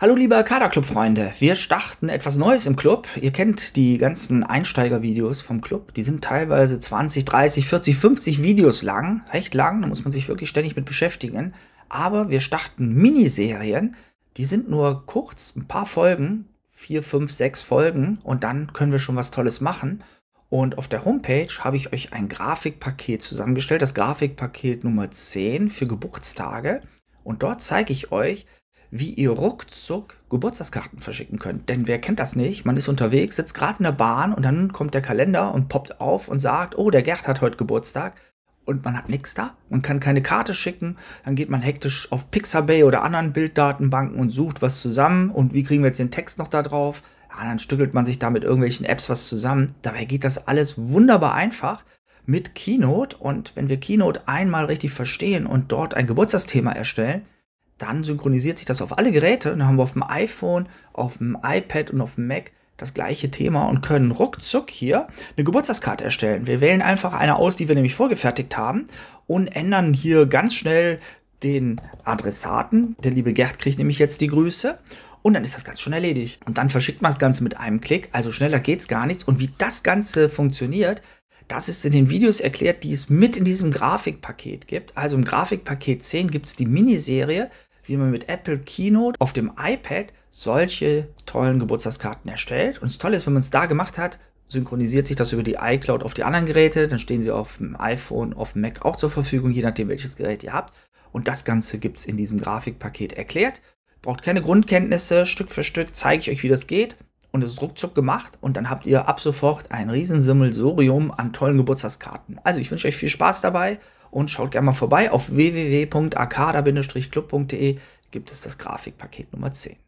Hallo liebe Kaderclub-Freunde, wir starten etwas Neues im Club. Ihr kennt die ganzen Einsteigervideos vom Club, die sind teilweise 20, 30, 40, 50 Videos lang, recht lang, da muss man sich wirklich ständig mit beschäftigen. Aber wir starten Miniserien, die sind nur kurz, ein paar Folgen, 4, 5, 6 Folgen und dann können wir schon was Tolles machen. Und auf der Homepage habe ich euch ein Grafikpaket zusammengestellt, das Grafikpaket Nummer 10 für Geburtstage. Und dort zeige ich euch, wie ihr ruckzuck Geburtstagskarten verschicken könnt. Denn wer kennt das nicht? Man ist unterwegs, sitzt gerade in der Bahn und dann kommt der Kalender und poppt auf und sagt, oh, der Gerd hat heute Geburtstag. Und man hat nichts da, man kann keine Karte schicken, dann geht man hektisch auf Pixabay oder anderen Bilddatenbanken und sucht was zusammen und wie kriegen wir jetzt den Text noch da drauf? Ja, dann stückelt man sich da mit irgendwelchen Apps was zusammen. Dabei geht das alles wunderbar einfach mit Keynote und wenn wir Keynote einmal richtig verstehen und dort ein Geburtstagsthema erstellen, dann synchronisiert sich das auf alle Geräte. Dann haben wir auf dem iPhone, auf dem iPad und auf dem Mac das gleiche Thema und können ruckzuck hier eine Geburtstagskarte erstellen. Wir wählen einfach eine aus, die wir nämlich vorgefertigt haben und ändern hier ganz schnell den Adressaten. Der liebe Gerd kriegt nämlich jetzt die Grüße und dann ist das ganz schon erledigt. Und dann verschickt man das Ganze mit einem Klick, also schneller geht's gar nichts. Und wie das Ganze funktioniert, das ist in den Videos erklärt, die es mit in diesem Grafikpaket gibt. Also im Grafikpaket 10 gibt es die Miniserie, wie man mit Apple Keynote auf dem iPad solche tollen Geburtstagskarten erstellt. Und das Tolle ist, wenn man es da gemacht hat, synchronisiert sich das über die iCloud auf die anderen Geräte, dann stehen sie auf dem iPhone, auf dem Mac auch zur Verfügung, je nachdem welches Gerät ihr habt. Und das Ganze gibt es in diesem Grafikpaket erklärt. Braucht keine Grundkenntnisse, Stück für Stück zeige ich euch, wie das geht. Und es ist ruckzuck gemacht und dann habt ihr ab sofort ein Riesensimmelsorium an tollen Geburtstagskarten. Also ich wünsche euch viel Spaß dabei und schaut gerne mal vorbei. Auf wwwakada clubde gibt es das Grafikpaket Nummer 10.